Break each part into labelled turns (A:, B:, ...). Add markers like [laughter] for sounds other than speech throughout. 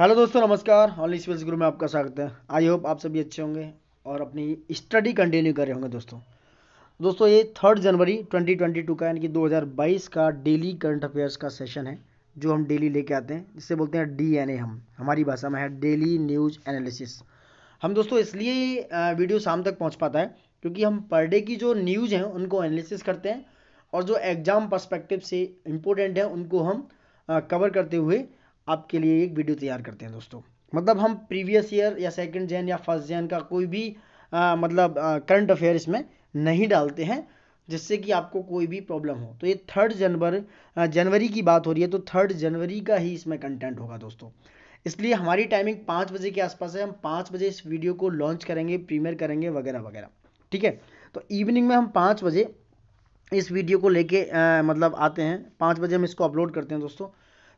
A: hello दोस्तों नमस्कार only spells गुरु में आपका स्वागत है आई होप आप सभी अच्छे होंगे और अपनी स्टडी कंटिन्यू कर रहे होंगे दोस्तों दोस्तों ये थर्ड जनवरी 2022 का यानी कि 2022 का डेली करंट अफेयर्स का सेशन है जो हम डेली लेके आते हैं जिससे बोलते हैं डी हम हमारी भाषा में है डेली न्यूज एनालिसिस हम दोस्तों इसलिए वीडियो शाम तक पहुँच पाता है क्योंकि हम पर डे की जो न्यूज़ हैं उनको एनालिसिस करते हैं और जो एग्ज़ाम परस्पेक्टिव से इम्पोर्टेंट है उनको हम कवर करते हुए आपके लिए एक वीडियो तैयार करते हैं दोस्तों मतलब हम प्रीवियस ईयर या सेकंड जैन या फर्स्ट जैन का कोई भी आ, मतलब करंट अफेयर इसमें नहीं डालते हैं जिससे कि आपको कोई भी प्रॉब्लम हो तो ये थर्ड जनवर जनवरी की बात हो रही है तो थर्ड जनवरी का ही इसमें कंटेंट होगा दोस्तों इसलिए हमारी टाइमिंग पाँच बजे के आसपास है हम पाँच बजे इस वीडियो को लॉन्च करेंगे प्रीमियर करेंगे वगैरह वगैरह ठीक है तो इवनिंग में हम पाँच बजे इस वीडियो को लेके मतलब आते हैं पाँच बजे हम इसको अपलोड करते हैं दोस्तों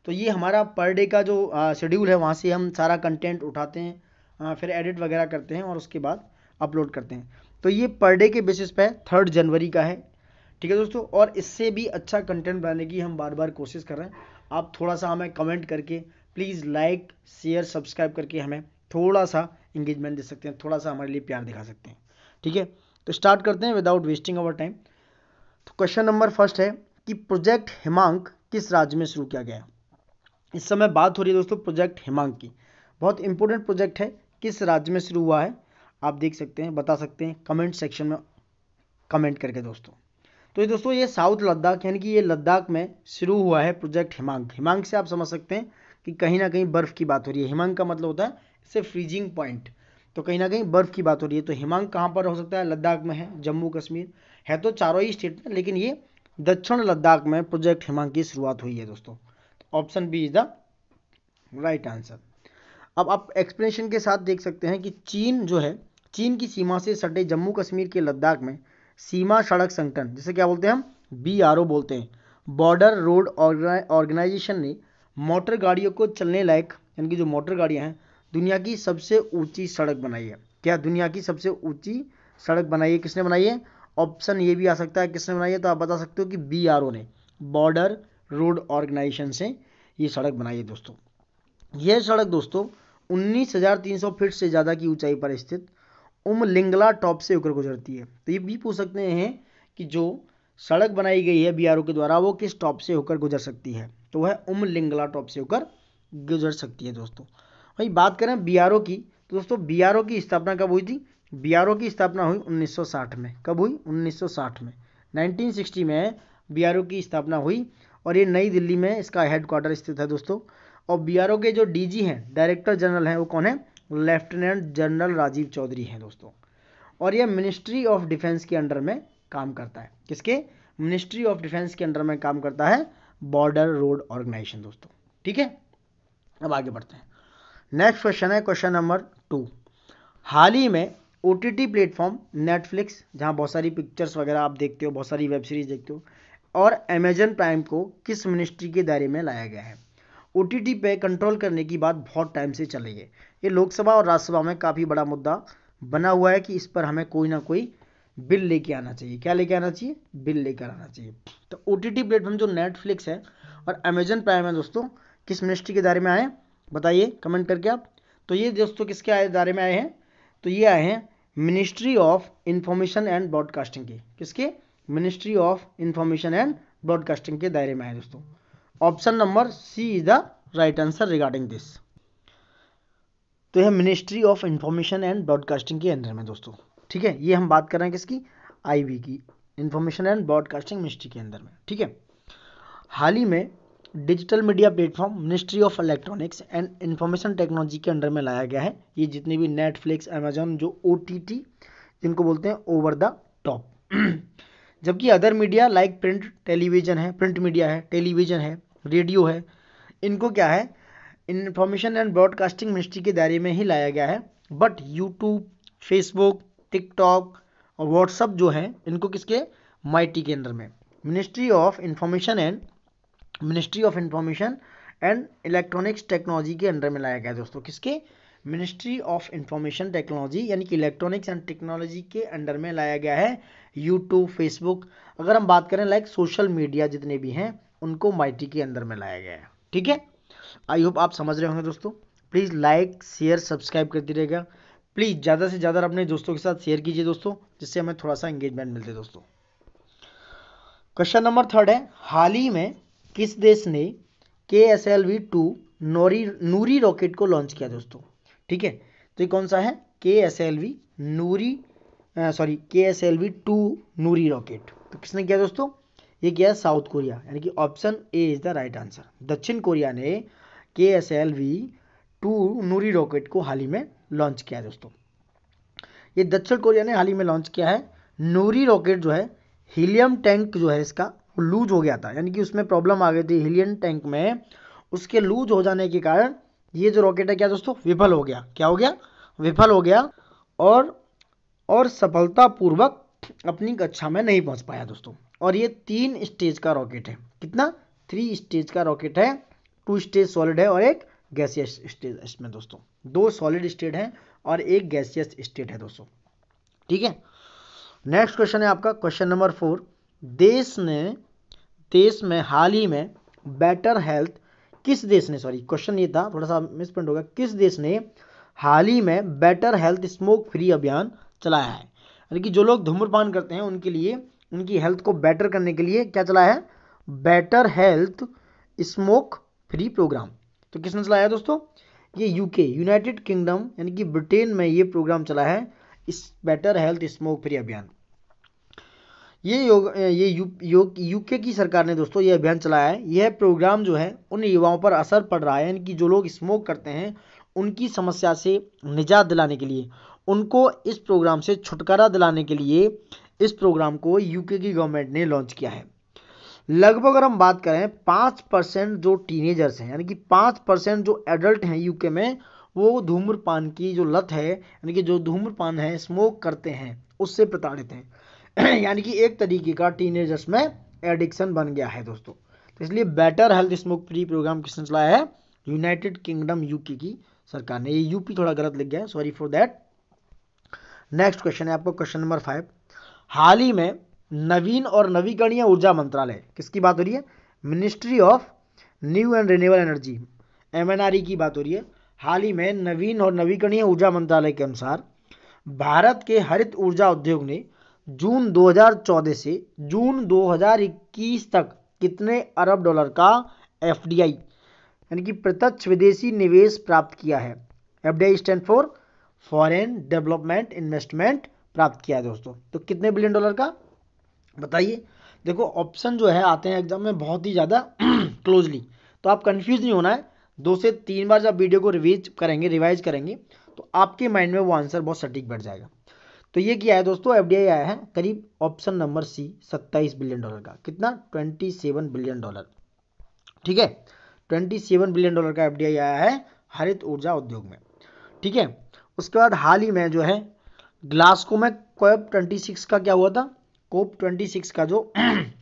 A: तो ये हमारा पर डे का जो शेड्यूल है वहाँ से हम सारा कंटेंट उठाते हैं फिर एडिट वगैरह करते हैं और उसके बाद अपलोड करते हैं तो ये पर डे के बेसिस पे थर्ड जनवरी का है ठीक है दोस्तों और इससे भी अच्छा कंटेंट बनाने की हम बार बार कोशिश कर रहे हैं आप थोड़ा सा हमें कमेंट करके प्लीज़ लाइक शेयर सब्सक्राइब करके हमें थोड़ा सा इंगेजमेंट दे सकते हैं थोड़ा सा हमारे लिए प्यार दिखा सकते हैं ठीक है तो स्टार्ट करते हैं विदाउट वेस्टिंग अवर टाइम तो क्वेश्चन नंबर फर्स्ट है कि प्रोजेक्ट हिमांक किस राज्य में शुरू किया गया इस समय बात हो रही है दोस्तों प्रोजेक्ट हिमांग की बहुत इंपॉर्टेंट प्रोजेक्ट है किस राज्य में शुरू हुआ है आप देख सकते हैं बता सकते हैं कमेंट सेक्शन में कमेंट करके दोस्तों तो ये दोस्तों ये साउथ लद्दाख यानी कि ये लद्दाख में शुरू हुआ है प्रोजेक्ट हिमांक हिमांग से आप समझ सकते हैं कि कहीं ना कहीं बर्फ़ की बात हो रही है हिमांक का मतलब होता है इसे फ्रीजिंग पॉइंट तो कहीं ना कहीं बर्फ़ की बात हो रही है तो हिमांक कहाँ पर हो सकता है लद्दाख में है जम्मू कश्मीर है तो चारों ही स्टेट में लेकिन ये दक्षिण लद्दाख में प्रोजेक्ट हिमांग की शुरुआत हुई है दोस्तों option B is the right answer अब आप एक्सप्लेनेशन के साथ देख सकते हैं कि चीन जो है चीन की सीमा से सटे जम्मू कश्मीर के लद्दाख में सीमा सड़क संगठन जिसे क्या बोलते हैं हम बी बोलते हैं बॉर्डर रोड ऑर्गेनाइजेशन ने मोटर गाड़ियों को चलने लायक यानी कि जो मोटर गाड़ियाँ हैं दुनिया की सबसे ऊंची सड़क बनाई है क्या दुनिया की सबसे ऊंची सड़क बनाई है किसने बनाई है ऑप्शन ये भी आ सकता है किसने बनाई है तो आप बता सकते हो कि बी ने बॉर्डर रोड ऑर्गेनाइजेशन से ये सड़क बनाई है दोस्तों यह सड़क दोस्तों 19,300 फीट से ज़्यादा की ऊंचाई पर स्थित उमलिंगला टॉप से होकर गुजरती है तो ये भी पूछ सकते हैं कि जो सड़क बनाई गई है बी के द्वारा वो किस टॉप से होकर गुजर सकती है तो वह उमलिंगला टॉप से होकर गुजर सकती है दोस्तों वही बात करें बी की तो दोस्तों बी की स्थापना कब हुई थी बी की स्थापना हुई 1960 में कब हुई 1960 में 1960 में बी की स्थापना हुई और ये नई दिल्ली में इसका हेडक्वार्टर स्थित है दोस्तों और बी के जो डी हैं डायरेक्टर जनरल हैं वो कौन है लेफ्टिनेंट जनरल राजीव चौधरी हैं दोस्तों और यह मिनिस्ट्री ऑफ डिफेंस के अंडर में काम करता है किसके मिनिस्ट्री ऑफ डिफेंस के अंडर में काम करता है बॉर्डर रोड ऑर्गेनाइजेशन दोस्तों ठीक है अब आगे बढ़ते हैं नेक्स्ट क्वेश्चन है क्वेश्चन नंबर टू हाल ही में ओ टी प्लेटफॉर्म नेटफ्लिक्स जहाँ बहुत सारी पिक्चर्स वगैरह आप देखते हो बहुत सारी वेब सीरीज देखते हो और अमेजन प्राइम को किस मिनिस्ट्री के दायरे में लाया गया है ओ पे कंट्रोल करने की बात बहुत टाइम से चल रही है ये लोकसभा और राज्यसभा में काफ़ी बड़ा मुद्दा बना हुआ है कि इस पर हमें कोई ना कोई बिल लेके आना चाहिए क्या लेके आना चाहिए बिल लेकर आना चाहिए तो ओ टी टी प्लेटफॉर्म जो नेटफ्लिक्स है और अमेजन प्राइम है दोस्तों किस मिनिस्ट्री के दायरे में आए बताइए कमेंट करके आप तो ये दोस्तों किसके आए दायरे में आए हैं तो ये आए हैं ministry of information and broadcasting के किसके ministry of information and broadcasting के दायरे में है दोस्तों option number C is the right answer regarding this तो यह ministry of information and broadcasting के अंदर में दोस्तों ठीक है ये हम बात कर रहे हैं किसकी आईबी की इंफॉर्मेशन एंड ब्रॉडकास्टिंग मिनिस्ट्री के अंदर में ठीक है हाल ही में digital media platform ministry of electronics and information technology के अंडर में लाया गया है ये जितने भी नेटफ्लिक्स अमेजोन जो ओ जिनको बोलते हैं ओवर द टॉप जबकि other media like print television है प्रिंट मीडिया है टेलीविज़न है रेडियो है इनको क्या है इन्फॉर्मेशन एंड ब्रॉडकास्टिंग मिनिस्ट्री के दायरे में ही लाया गया है बट यूट्यूब फेसबुक टिकटॉक और व्हाट्सअप जो है इनको किसके माइटी के अंदर में ministry of information and ministry of information and electronics technology के अंडर में लाया गया दोस्तों किसके मिनिस्ट्री ऑफ इंफॉर्मेशन टेक्नोलॉजी यानी कि इलेक्ट्रॉनिक्स एंड टेक्नोलॉजी के अंडर में लाया गया है यूट्यूब फेसबुक अगर हम बात करें लाइक सोशल मीडिया जितने भी हैं उनको माइटी के अंदर में लाया गया है ठीक है आई होप आप समझ रहे होंगे दोस्तों प्लीज़ लाइक शेयर सब्सक्राइब कर दीजिएगा प्लीज़ ज़्यादा से ज़्यादा अपने दोस्तों के साथ शेयर कीजिए दोस्तों जिससे हमें थोड़ा सा एंगेजमेंट मिलते दोस्तों क्वेश्चन नंबर थर्ड है हाल ही में किस देश ने K S L V two Nuri Nuri rocket को लॉन्च किया दोस्तों ठीक है तो ये कौन सा है K S L V Nuri sorry K S L V two Nuri rocket तो किसने किया दोस्तों ये किया साउथ कोरिया यानी कि option A is the right answer दक्षिण कोरिया ने K S L V two Nuri rocket को हाल ही में लॉन्च किया है दोस्तों ये दक्षिण कोरिया ने हाल ही में लॉन्च किया है नूरी रॉकेट जो है हीलियम टैंक जो है इसका लूज हो गया था यानी कि उसमें प्रॉब्लम आ गई थी हीलियम टैंक में उसके लूज हो जाने के कारण ये जो रॉकेट है क्या दोस्तों विफल हो गया क्या हो गया विफल हो गया और और सफलतापूर्वक अपनी कक्षा में नहीं पहुंच पाया दोस्तों और ये तीन स्टेज का रॉकेट है कितना थ्री स्टेज का रॉकेट है टू स्टेज सॉलिड है और एक गैसियस स्टेज इसमें दोस्तों दो सॉलिड स्टेट है और एक गैसियस स्टेट है दोस्तों ठीक है नेक्स्ट क्वेश्चन है आपका क्वेश्चन नंबर फोर देश ने देश में हाल ही में बेटर हेल्थ किस देश ने सॉरी क्वेश्चन ये था थोड़ा सा मिसप्रिंट होगा किस देश ने हाल ही में बेटर हेल्थ स्मोक फ्री अभियान चलाया है यानी कि जो लोग धूम्रपान करते हैं उनके लिए उनकी हेल्थ को बेटर करने के लिए क्या चलाया है better health smoke free programme तो किसने चलाया दोस्तों ये यूके यूनाइटेड किंगडम यानी कि ब्रिटेन में ये प्रोग्राम चला है इस बेटर हेल्थ स्मोक फ्री अभियान ये योग ये यू, योग यूके की सरकार ने दोस्तों ये अभियान चलाया है यह प्रोग्राम जो है उन युवाओं पर असर पड़ रहा है यानी कि जो लोग स्मोक करते हैं उनकी समस्या से निजात दिलाने के लिए उनको इस प्रोग्राम से छुटकारा दिलाने के लिए इस प्रोग्राम को यूके की गवर्नमेंट ने लॉन्च किया है लगभग अगर हम बात करें पाँच परसेंट जो टीनेजर्स हैं यानी कि पाँच परसेंट जो एडल्ट हैं यूके में वो धूम्रपान की जो लत है यानी कि जो धूम्रपान है स्मोक करते हैं उससे प्रताड़ित हैं [clears throat] यानी कि एक तरीके का टीनेजर्स में एडिक्शन बन गया है दोस्तों तो इसलिए better health smoke free programme किसने चलाया है यूनाइटेड किंगडम यूके की सरकार ने ये यूपी थोड़ा गलत लिख गया है sorry for that next question है आपको क्वेश्चन नंबर फाइव हाल ही में नवीन और नवीकरणीय ऊर्जा मंत्रालय किसकी बात हो रही है ministry of new and renewable energy M की बात हो रही है हाल ही में नवीन और नवीकरणीय ऊर्जा मंत्रालय के अनुसार भारत के हरित ऊर्जा उद्योग ने जून 2014 से जून 2021 तक कितने अरब डॉलर का एफडीआई यानी कि प्रत्यक्ष विदेशी निवेश प्राप्त किया है FDI stand for foreign development investment प्राप्त किया है दोस्तों तो कितने बिलियन डॉलर का बताइए देखो ऑप्शन जो है आते हैं एग्जाम में बहुत ही ज़्यादा [clears throat] क्लोजली तो आप कन्फ्यूज नहीं होना है दो से तीन बार जब वीडियो को रिवीज करेंगे रिवाइज करेंगे तो आपके माइंड में वो आंसर बहुत सटीक बैठ जाएगा तो ये क्या है दोस्तों एफ आया है करीब option number C 27 billion dollar का कितना 27 बिलियन डॉलर ठीक है 27 बिलियन डॉलर का एफ आया है हरित ऊर्जा उद्योग में ठीक है उसके बाद हाल ही में जो है ग्लास्को में कोप 26 का क्या हुआ था कोप 26 का जो [clears throat]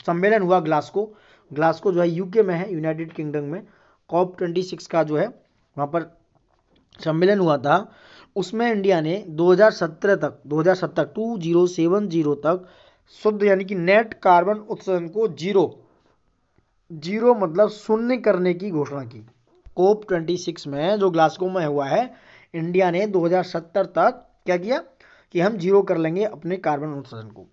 A: सम्मेलन हुआ ग्लास्को ग्लास्को जो है यूके में है यूनाइटेड किंगडम में कोप ट्वेंटी का जो है वहाँ पर सम्मेलन हुआ था उसमें इंडिया ने 2017 तक 2017 टू जीरो सेवन जीरो तक शुद्ध यानी कि नेट कार्बन उत्सर्जन को जीरो जीरो मतलब शून्य करने की घोषणा की कोप 26 में जो ग्लास्को में हुआ है इंडिया ने 2070 तक क्या किया कि हम जीरो कर लेंगे अपने कार्बन उत्सर्जन को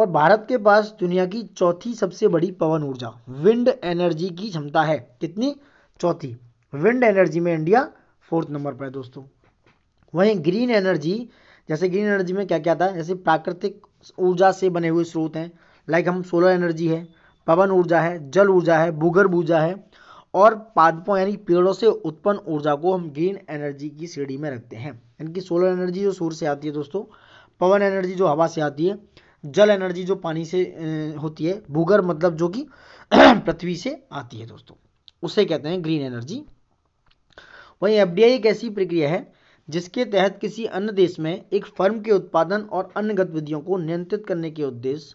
A: और भारत के पास दुनिया की चौथी सबसे बड़ी पवन ऊर्जा विंड एनर्जी की क्षमता है कितनी चौथी विंड एनर्जी में इंडिया फोर्थ नंबर पर है दोस्तों वहीं ग्रीन एनर्जी जैसे ग्रीन एनर्जी में क्या क्या था है जैसे प्राकृतिक ऊर्जा से बने हुए स्रोत हैं लाइक हम सोलर एनर्जी है पवन ऊर्जा है जल ऊर्जा है भूगर्भ ऊर्जा है और पादपों यानी पेड़ों से उत्पन्न ऊर्जा को हम ग्रीन एनर्जी की सीढ़ी में रखते हैं यानी कि सोलर एनर्जी जो सूर्य से आती है दोस्तों पवन एनर्जी जो हवा से आती है जल एनर्जी जो पानी से होती है भूगर्भ मतलब जो कि [clears throat] पृथ्वी से आती है दोस्तों उसे कहते हैं ग्रीन एनर्जी वहीं एफ एक ऐसी प्रक्रिया है जिसके तहत किसी अन्य देश में एक फर्म के उत्पादन और अन्य गतिविधियों को नियंत्रित करने के उद्देश्य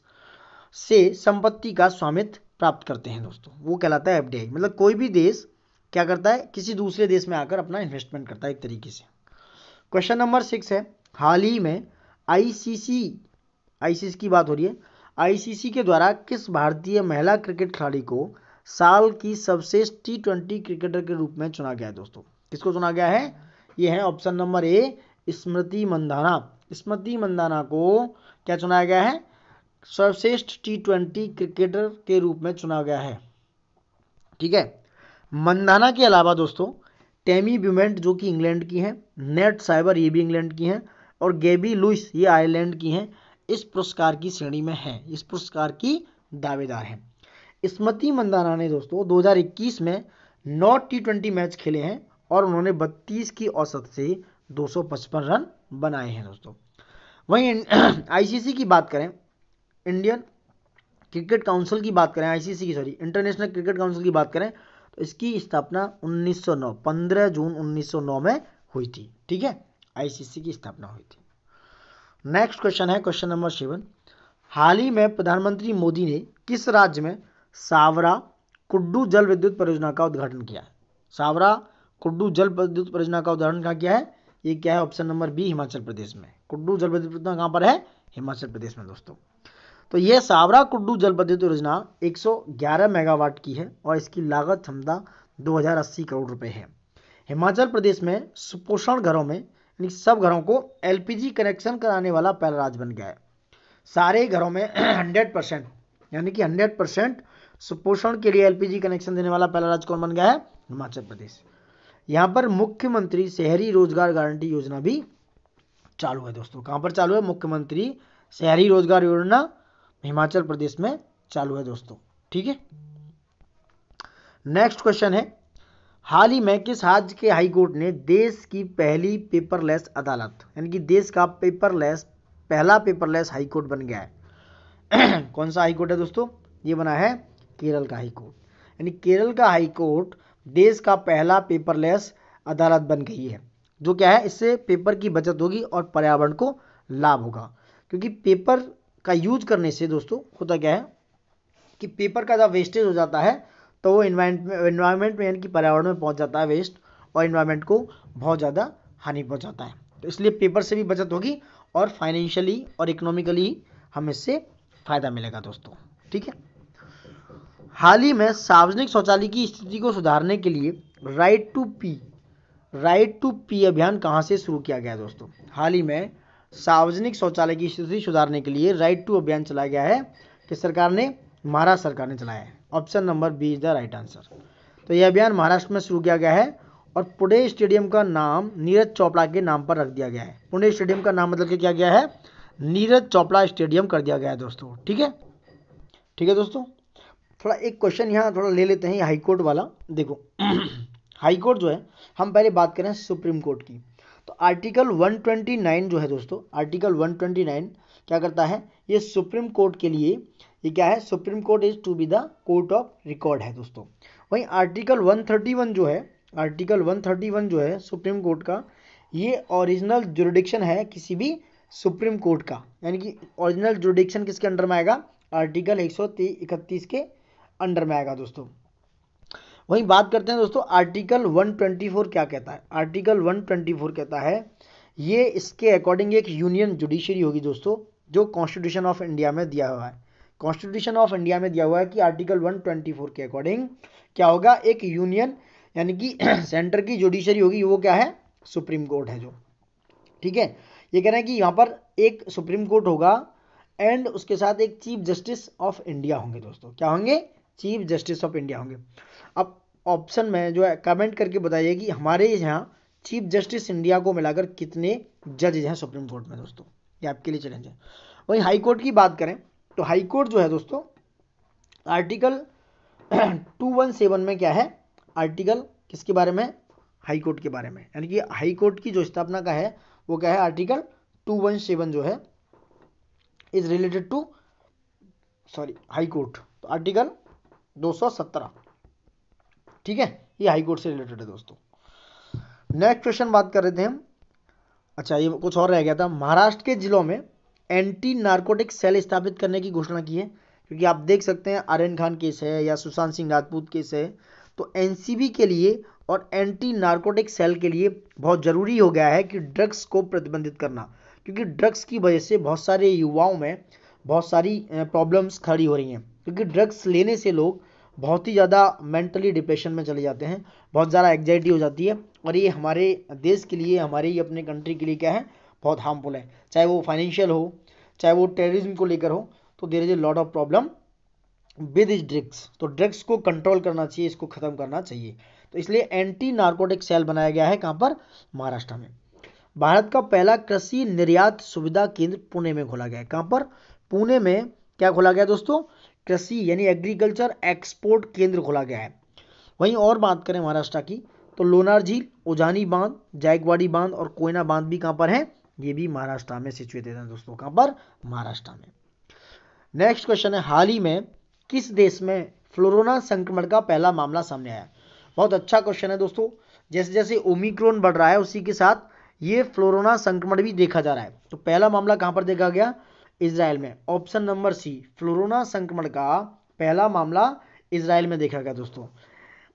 A: से संपत्ति का स्वामित्व प्राप्त करते हैं दोस्तों वो कहलाता है एफ मतलब कोई भी देश क्या करता है किसी दूसरे देश में आकर अपना इन्वेस्टमेंट करता है एक तरीके से क्वेश्चन नंबर सिक्स है हाल ही में आईसीसी आईसीसी की बात हो रही है आईसीसी के द्वारा किस भारतीय महिला क्रिकेट खिलाड़ी को साल की सबसे टी ट्वेंटी क्रिकेटर के रूप में चुना गया है दोस्तों किसको चुना गया है ये है option number A Smriti Mandhana Smriti Mandhana को क्या चुना गया है सर्वश्रेष्ठ टी ट्वेंटी क्रिकेटर के रूप में चुना गया है ठीक है मंदाना के अलावा दोस्तों टेमी ब्यूमेंट जो कि इंग्लैंड की हैं नेट साइबर ये भी इंग्लैंड की हैं और गेबी लुइस ये आयरलैंड की हैं इस पुरस्कार की श्रेणी में हैं इस पुरस्कार की दावेदार हैं स्मृति मंदाना ने दोस्तों 2021 में नौ टी ट्वेंटी मैच खेले हैं और उन्होंने 32 की औसत से 255 रन बनाए हैं दोस्तों वहीं आईसीसी [clears throat] की बात करें इंडियन क्रिकेट काउंसिल की बात करें आईसीसी की सॉरी इंटरनेशनल क्रिकेट काउंसिल की बात करें तो इसकी स्थापना 1909 15 जून 1909 में हुई थी ठीक है आईसीसी की स्थापना हुई थी नेक्स्ट क्वेश्चन है क्वेश्चन नंबर सेवन हाल ही में प्रधानमंत्री मोदी ने किस राज्य में सावरा कुड्डू जल विद्युत परियोजना का उद्घाटन किया सावरा कुड्डू जल विद्युत परियोजना का उदाहरण कहाँ क्या है ये क्या है option number B Himachal Pradesh में कुड्डू जल विद्युत परियोजना कहाँ पर है हिमाचल प्रदेश में दोस्तों तो यह सावरा कुड्डू जल विद्युत योजना एक मेगावाट की है और इसकी लागत क्षमता दो करोड़ रुपए है हिमाचल प्रदेश में सुपोषण घरों में यानी सब घरों को एल कनेक्शन कराने वाला पहला राज्य बन गया है सारे घरों में 100 परसेंट यानी कि 100 परसेंट सुपोषण के लिए एलपीजी कनेक्शन देने वाला पहला राज्य कौन बन गया है हिमाचल प्रदेश यहाँ पर मुख्यमंत्री शहरी रोजगार गारंटी योजना भी चालू है दोस्तों कहाँ पर चालू है मुख्यमंत्री शहरी रोजगार योजना हिमाचल प्रदेश में चालू है दोस्तों ठीक है नेक्स्ट क्वेश्चन है हाल ही में किस राज्य के हाईकोर्ट ने देश की पहली पेपरलेस अदालत यानी कि देश का पेपरलेस पहला पेपरलेस हाईकोर्ट बन गया है [clears throat] कौन सा हाईकोर्ट है दोस्तों ये बना है केरल का हाईकोर्ट यानी केरल का हाईकोर्ट देश का पहला पेपरलेस अदालत बन गई है जो क्या है इससे पेपर की बचत होगी और पर्यावरण को लाभ होगा क्योंकि पेपर का यूज करने से दोस्तों होता क्या है कि पेपर का जब वेस्टेज हो जाता है तो वो इन्वायरमेंट में यानी कि पर्यावरण में पहुंच जाता है वेस्ट और इन्वायरमेंट को बहुत ज़्यादा हानि पहुंचाता है तो इसलिए पेपर से भी बचत होगी और फाइनेंशियली और इकोनॉमिकली हम इससे फ़ायदा मिलेगा दोस्तों ठीक है हाल ही में सार्वजनिक शौचालय की स्थिति को सुधारने के लिए right to pee right to pee अभियान कहाँ से शुरू किया गया है दोस्तों हाल ही में सार्वजनिक शौचालय की स्थिति सुधारने के लिए राइट टू अभियान चलाया गया है कि सरकार ने महाराष्ट्र सरकार ने चलाया है option number B is the right answer तो यह अभियान महाराष्ट्र में शुरू किया गया है और पुणे स्टेडियम का नाम नीरज चोपड़ा के नाम पर रख दिया गया है पुणे स्टेडियम का नाम मतलब के गया है नीरज चोपड़ा स्टेडियम कर दिया गया है दोस्तों ठीक है ठीक है दोस्तों थोड़ा एक क्वेश्चन यहाँ थोड़ा ले लेते हैं हाई कोर्ट वाला देखो हाई [clears throat] कोर्ट जो है हम पहले बात करें सुप्रीम कोर्ट की तो आर्टिकल 129 जो है दोस्तों आर्टिकल 129 क्या करता है ये सुप्रीम कोर्ट के लिए ये क्या है supreme court is to be the court of record है दोस्तों वहीं आर्टिकल 131 जो है आर्टिकल 131 जो है सुप्रीम कोर्ट का ये ओरिजिनल जुरिडिक्शन है किसी भी सुप्रीम कोर्ट का यानी कि ओरिजिनल जुरिडिक्शन किसके अंडर में आएगा आर्टिकल एक के अंडर में आएगा दोस्तों वहीं बात करते हैं दोस्तों आर्टिकल 124 क्या कहता है आर्टिकल 124 कहता है ये इसके अकॉर्डिंग एक यूनियन जुडिशरी होगी दोस्तों जो कॉन्स्टिट्यूशन ऑफ इंडिया में दिया हुआ है कॉन्स्टिट्यूशन ऑफ इंडिया में दिया हुआ है कि आर्टिकल 124 के अकॉर्डिंग क्या होगा एक यूनियन यानी कि सेंटर [clears throat] की जुडिशरी होगी वो क्या है सुप्रीम कोर्ट है जो ठीक है ये कह रहे हैं कि यहाँ पर एक सुप्रीम कोर्ट होगा एंड उसके साथ एक चीफ जस्टिस ऑफ इंडिया होंगे दोस्तों क्या होंगे चीफ जस्टिस ऑफ इंडिया होंगे अब ऑप्शन में जो है कमेंट करके बताइए कि हमारे यहाँ चीफ जस्टिस इंडिया को मिलाकर कितने जज हैं सुप्रीम कोर्ट में दोस्तों ये आपके लिए चैलेंज है वहीं हाई कोर्ट की बात करें तो हाई कोर्ट जो है दोस्तों आर्टिकल टू वन सेवन में क्या है आर्टिकल किसके बारे में हाई कोर्ट के बारे में यानी कि हाई कोर्ट की जो स्थापना का है वो क्या है आर्टिकल टू वन सेवन जो है is related to sorry high court तो आर्टिकल 217 ठीक है ये हाई कोर्ट से रिलेटेड है दोस्तों नेक्स्ट क्वेश्चन बात कर रहे थे हम अच्छा ये कुछ और रह गया था महाराष्ट्र के जिलों में एंटी नार्कोटिक सेल स्थापित करने की घोषणा की है क्योंकि आप देख सकते हैं आर्यन खान केस है या सुशांत सिंह राजपूत केस है तो एनसीबी के लिए और एंटी नार्कोटिक सेल के लिए बहुत ज़रूरी हो गया है कि ड्रग्स को प्रतिबंधित करना क्योंकि ड्रग्स की वजह से बहुत सारे युवाओं में बहुत सारी प्रॉब्लम्स खड़ी हो रही हैं क्योंकि ड्रग्स लेने से लोग बहुत ही ज़्यादा मेंटली डिप्रेशन में चले जाते हैं बहुत ज़्यादा एग्जाइटी हो जाती है और ये हमारे देश के लिए हमारे ही अपने कंट्री के लिए क्या है बहुत हार्मफुल है चाहे वो फाइनेंशियल हो चाहे वो टेररिज्म को लेकर हो तो there is a lot of problem with is drugs तो ड्रग्स को कंट्रोल करना चाहिए इसको ख़त्म करना चाहिए तो इसलिए एंटी नार्कोटिक सेल बनाया गया है कहाँ पर महाराष्ट्र में भारत का पहला कृषि निर्यात सुविधा केंद्र पुणे में खोला गया है कहाँ पर पुणे में क्या खोला गया दोस्तों कृषि यानी एग्रीकल्चर एक्सपोर्ट केंद्र खोला गया है वहीं और बात करें महाराष्ट्र की तो लोनार झील उजानी बांध जायकवाड़ी बांध और कोयना बांध भी कहाँ पर है ये भी महाराष्ट्र में सिचुएटेड है दोस्तों कहाँ पर महाराष्ट्र में नेक्स्ट क्वेश्चन है हाल ही में किस देश में फ्लोरोना संक्रमण का पहला मामला सामने आया बहुत अच्छा क्वेश्चन है दोस्तों जैसे जैसे ओमिक्रोन बढ़ रहा है उसी के साथ ये फ्लोरोना संक्रमण भी देखा जा रहा है तो पहला मामला कहां पर देखा गया इसराइल में ऑप्शन नंबर सी फ्लोरोना संक्रमण का पहला मामला इसराइल में देखा गया दोस्तों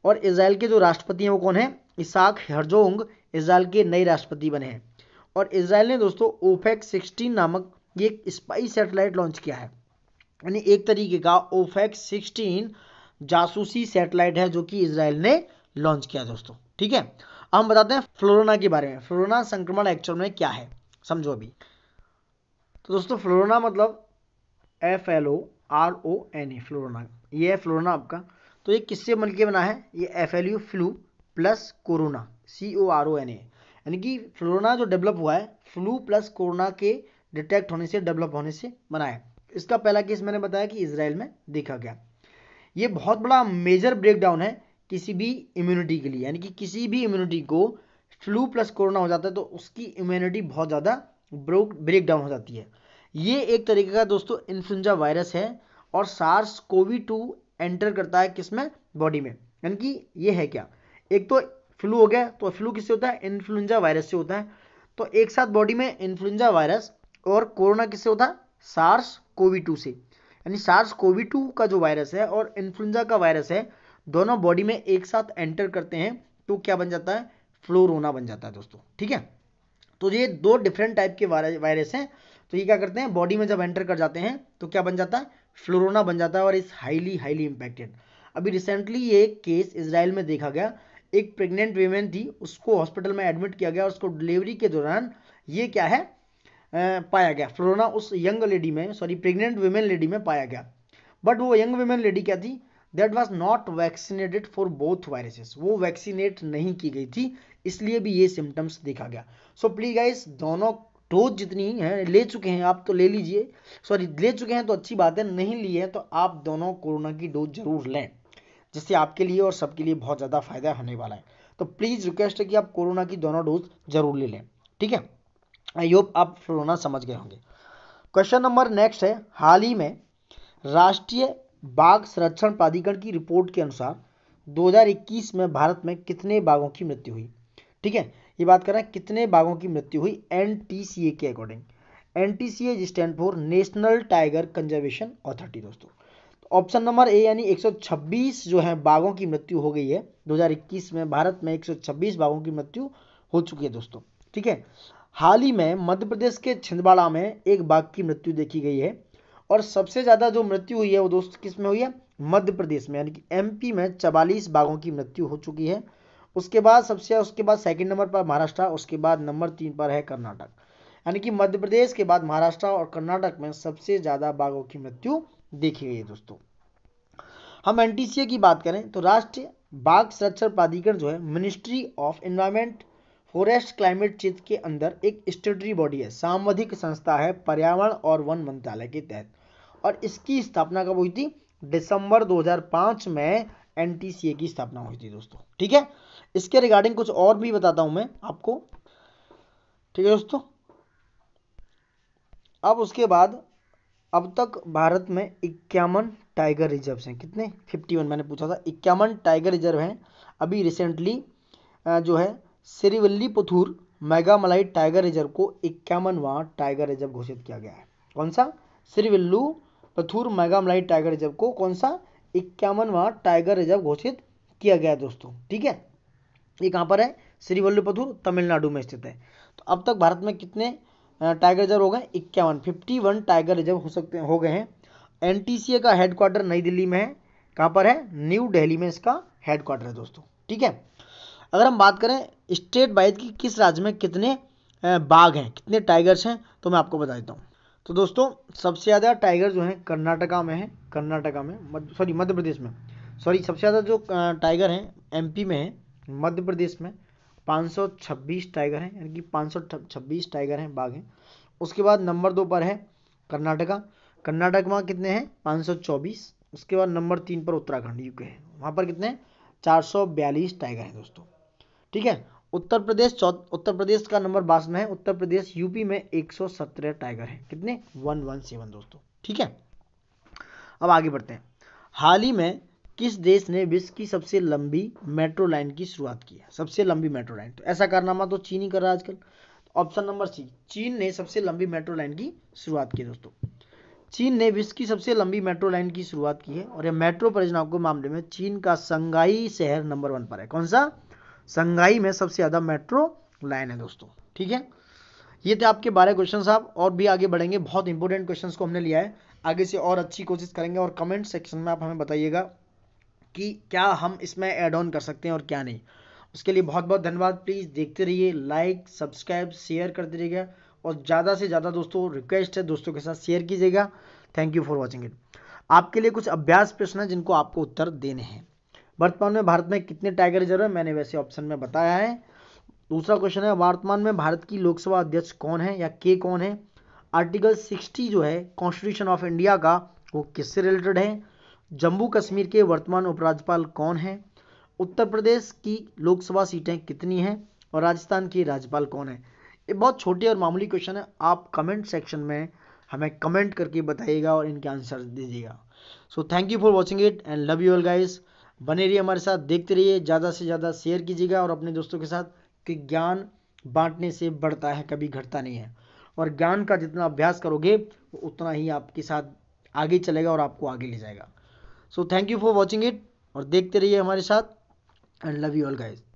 A: और इसराइल के जो राष्ट्रपति हैं वो कौन है इसाक हरजोंग इसराइल के नए राष्ट्रपति बने हैं और इसराइल ने दोस्तों ओफेक सिक्सटीन नामक ये एक स्पाई सैटेलाइट लॉन्च किया है यानी एक तरीके का ओफेक सिक्सटीन जासूसी सैटेलाइट है जो कि इसराइल ने लॉन्च किया दोस्तों ठीक है हम बताते हैं फ्लोरोना के बारे में फ्लोरोना संक्रमण एक्चुअल में क्या है समझो अभी तो दोस्तों फ्लोरोना मतलब F L O R O N E florona ये है फ्लोरोना आपका तो ये किससे बन के बना है ये F L U flu plus corona C O R O N A यानी कि फ्लोरोना जो डेवलप हुआ है फ्लू प्लस कोरोना के डिटेक्ट होने से डेवलप होने से बना है इसका पहला केस मैंने बताया कि इसराइल में देखा गया ये बहुत बड़ा मेजर ब्रेकडाउन है किसी भी इम्यूनिटी के लिए यानी कि किसी भी इम्यूनिटी को फ्लू प्लस कोरोना हो जाता है तो उसकी इम्यूनिटी बहुत ज़्यादा ब्रोक ब्रेक डाउन हो जाती है ये एक तरीके का दोस्तों इन्फ्लुंजा वायरस है और सार्स कोवी टू एंटर करता है किसमें बॉडी में यानी कि ये है क्या एक तो फ्लू हो गया तो फ्लू किससे होता है इन्फ्लुंजा वायरस से होता है तो एक साथ बॉडी में इन्फ्लुंजा वायरस और कोरोना किससे होता है सार्स कोवी टू से यानी सार्स कोवी टू का जो वायरस है और इन्फ्लुंजा का वायरस है दोनों बॉडी में एक साथ एंटर करते हैं तो क्या बन जाता है फ्लोरोना बन जाता है दोस्तों ठीक है तो ये दो डिफरेंट टाइप के वायरस हैं तो ये क्या करते हैं बॉडी में जब एंटर कर जाते हैं तो क्या बन जाता है फ्लोरोना बन जाता है और इस हाईली हाईली इम्पैक्टेड अभी रिसेंटली ये एक केस इसराइल में देखा गया एक प्रेग्नेंट वीमेन थी उसको हॉस्पिटल में एडमिट किया गया और उसको डिलीवरी के दौरान ये क्या है आ, पाया गया फ्लोरोना उस यंग लेडी में सॉरी प्रेग्नेंट वेमेन लेडी में पाया गया बट वो यंग वेमेन लेडी क्या थी that was not vaccinated for both viruses वो वैक्सीनेट नहीं की गई थी इसलिए भी ये सिम्टम्स देखा गया सो प्लीज गाइस दोनों डोज जितनी है ले चुके हैं आप तो ले लीजिए सॉरी ले चुके हैं तो अच्छी बात है नहीं ली है तो आप दोनों कोरोना की डोज जरूर लें जिससे आपके लिए और सबके लिए बहुत ज़्यादा फायदा होने वाला है तो प्लीज़ रिक्वेस्ट है कि आप कोरोना की दोनों डोज जरूर ले लें ठीक है आई होप आप कोरोना समझ गए होंगे क्वेश्चन नंबर नेक्स्ट है हाल ही में राष्ट्रीय बाघ संरक्षण प्राधिकरण की रिपोर्ट के अनुसार 2021 में भारत में कितने बाघों की मृत्यु हुई ठीक है ये बात कर रहे हैं कितने बाघों की मृत्यु हुई एन के according N T C as stand for National Tiger Conservation Authority दोस्तों ऑप्शन नंबर ए यानी 126 जो है बाघों की मृत्यु हो गई है 2021 में भारत में 126 बाघों की मृत्यु हो चुकी है दोस्तों ठीक है हाल ही में मध्य प्रदेश के छिंदवाड़ा में एक बाघ की मृत्यु देखी गई है और सबसे ज़्यादा जो मृत्यु हुई है वो दोस्त किस में हुई है मध्य प्रदेश में यानी कि एमपी में चवालीस बाघों की मृत्यु हो चुकी है उसके बाद सबसे उसके बाद सेकंड नंबर पर महाराष्ट्र उसके बाद नंबर तीन पर है कर्नाटक यानी कि मध्य प्रदेश के बाद महाराष्ट्र और कर्नाटक में सबसे ज़्यादा बाघों की मृत्यु देखी गई है दोस्तों हम एन की बात करें तो राष्ट्रीय बाघ संरक्षण प्राधिकरण जो है ministry of environment forest climate change के अंदर एक स्टेटरी बॉडी है सामाधिक संस्था है पर्यावरण और वन मंत्रालय के तहत और इसकी स्थापना कब हुई थी दिसंबर 2005 में एन की स्थापना हुई थी दोस्तों ठीक है इसके रिगार्डिंग कुछ और भी बताता हूं मैं आपको ठीक है दोस्तों अब उसके बाद अब तक भारत में इक्यावन टाइगर रिजर्व हैं कितने 51 मैंने पूछा था इक्यावन टाइगर रिजर्व हैं अभी रिसेंटली जो है Srivilliputhur Megamalai tiger reserve को इक्यावनवा टाइगर रिजर्व घोषित किया गया है कौन सा श्रीवल्लू पथुर लाइट टाइगर रिजर्व को कौन सा इक्यावनवा टाइगर रिजर्व घोषित किया गया दोस्तों ठीक है ये कहाँ पर है श्रीवल्लुपथुर तमिलनाडु में स्थित है तो अब तक भारत में कितने टाइगर रिजर्व हो गए इक्यावन फिफ्टी वन टाइगर रिजर्व हो सकते हो गए हैं एन का हेडक्वार्टर नई दिल्ली में है कहाँ पर है न्यू दिल्ली में इसका हेडक्वार्टर है दोस्तों ठीक है अगर हम बात करें स्टेट वाइज की किस राज्य में कितने बाघ हैं कितने टाइगर्स हैं तो मैं आपको बता देता हूँ तो दोस्तों सबसे ज़्यादा टाइगर जो है कर्नाटका में है कर्नाटका में सॉरी मध्य प्रदेश में सॉरी सबसे ज़्यादा जो टाइगर हैं एम में है मध्य प्रदेश में 526 टाइगर हैं यानी कि 526 टाइगर हैं बाघ हैं उसके बाद नंबर दो पर है कर्नाटका कर्नाटक में कितने हैं 524 उसके बाद नंबर तीन पर उत्तराखंड यूके है वहाँ पर कितने हैं चार टाइगर हैं दोस्तों ठीक है उत्तर प्रदेश उत्तर प्रदेश का नंबर बास में है उत्तर प्रदेश यूपी में 117 टाइगर है कितने 117 दोस्तों ठीक है अब आगे बढ़ते हैं हाल ही में किस देश ने विश्व की सबसे लंबी मेट्रो लाइन की शुरुआत की है सबसे लंबी मेट्रो लाइन तो ऐसा कारनामा तो चीन ही कर रहा है आजकल ऑप्शन नंबर सी चीन ने सबसे लंबी मेट्रो लाइन की शुरुआत की दोस्तों चीन ने विश्व की सबसे लंबी मेट्रो लाइन की शुरुआत की है और यह मेट्रो परियोजनाओं के मामले में चीन का संघाई शहर नंबर वन पर है कौन सा संघाई में सबसे ज़्यादा मेट्रो लाइन है दोस्तों ठीक है ये थे आपके बारह क्वेश्चन साहब और भी आगे बढ़ेंगे बहुत इंपॉर्टेंट क्वेश्चन को हमने लिया है आगे से और अच्छी कोशिश करेंगे और कमेंट सेक्शन में आप हमें बताइएगा कि क्या हम इसमें एड ऑन कर सकते हैं और क्या नहीं उसके लिए बहुत बहुत धन्यवाद प्लीज़ देखते रहिए लाइक सब्सक्राइब शेयर करते रहिएगा और ज़्यादा से ज़्यादा दोस्तों रिक्वेस्ट है दोस्तों के साथ शेयर कीजिएगा thank you for watching it आपके लिए कुछ अभ्यास प्रश्न है जिनको आपको उत्तर देने हैं वर्तमान में भारत में कितने टाइगर रिजर्व है मैंने वैसे ऑप्शन में बताया है दूसरा क्वेश्चन है वर्तमान में भारत की लोकसभा अध्यक्ष कौन है या के कौन है आर्टिकल 60 जो है कॉन्स्टिट्यूशन ऑफ इंडिया का वो किससे रिलेटेड है जम्मू कश्मीर के वर्तमान उपराज्यपाल कौन है उत्तर प्रदेश की लोकसभा सीटें कितनी हैं और राजस्थान की राज्यपाल कौन है ये बहुत छोटे और मामूली क्वेश्चन है आप कमेंट सेक्शन में हमें कमेंट करके बताइएगा और इनके आंसर दीजिएगा so thank you for watching it and love you all guys बने रहिए हमारे साथ देखते रहिए ज़्यादा से ज़्यादा शेयर कीजिएगा और अपने दोस्तों के साथ कि ज्ञान बांटने से बढ़ता है कभी घटता नहीं है और ज्ञान का जितना अभ्यास करोगे उतना ही आपके साथ आगे चलेगा और आपको आगे ले जाएगा so thank you for watching it और देखते रहिए हमारे साथ and love you all guys